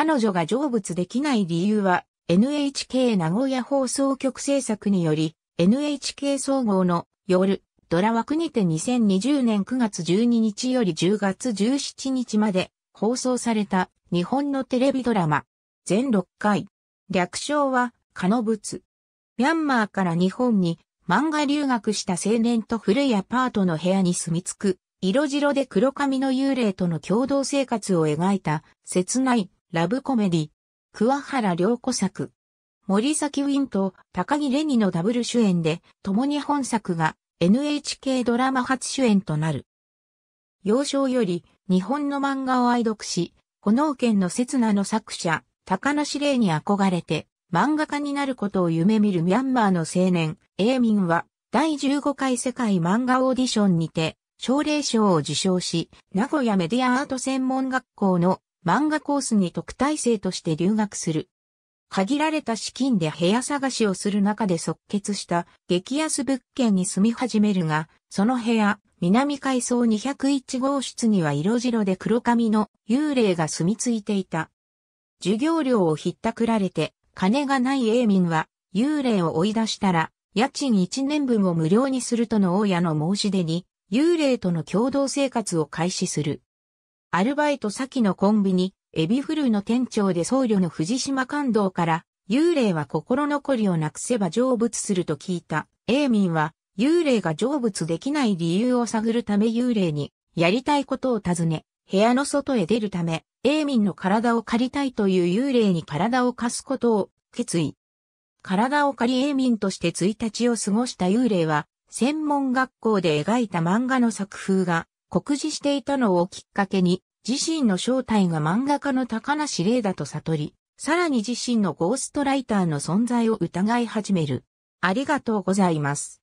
彼女が成仏できない理由は NHK 名古屋放送局制作により NHK 総合の夜ドラ枠にて2020年9月12日より10月17日まで放送された日本のテレビドラマ全6回略称はカノブツミャンマーから日本に漫画留学した青年と古いアパートの部屋に住み着く色白で黒髪の幽霊との共同生活を描いた切ないラブコメディ、桑原良子作。森崎ウィンと高木レニのダブル主演で、共に本作が NHK ドラマ初主演となる。幼少より日本の漫画を愛読し、炎剣の刹那の作者、高野司令に憧れて、漫画家になることを夢見るミャンマーの青年、エーミンは、第15回世界漫画オーディションにて、奨励賞を受賞し、名古屋メディアアート専門学校の漫画コースに特待生として留学する。限られた資金で部屋探しをする中で即決した激安物件に住み始めるが、その部屋、南階層201号室には色白で黒髪の幽霊が住み着いていた。授業料をひったくられて、金がないミ民は幽霊を追い出したら、家賃1年分を無料にするとの大家の申し出に、幽霊との共同生活を開始する。アルバイト先のコンビニ、エビフルの店長で僧侶の藤島感動から、幽霊は心残りをなくせば成仏すると聞いた。エーミンは、幽霊が成仏できない理由を探るため幽霊に、やりたいことを尋ね、部屋の外へ出るため、エーミンの体を借りたいという幽霊に体を貸すことを決意。体を借りエーミンとして1日を過ごした幽霊は、専門学校で描いた漫画の作風が酷似していたのをきっかけに、自身の正体が漫画家の高梨玲だと悟り、さらに自身のゴーストライターの存在を疑い始める。ありがとうございます。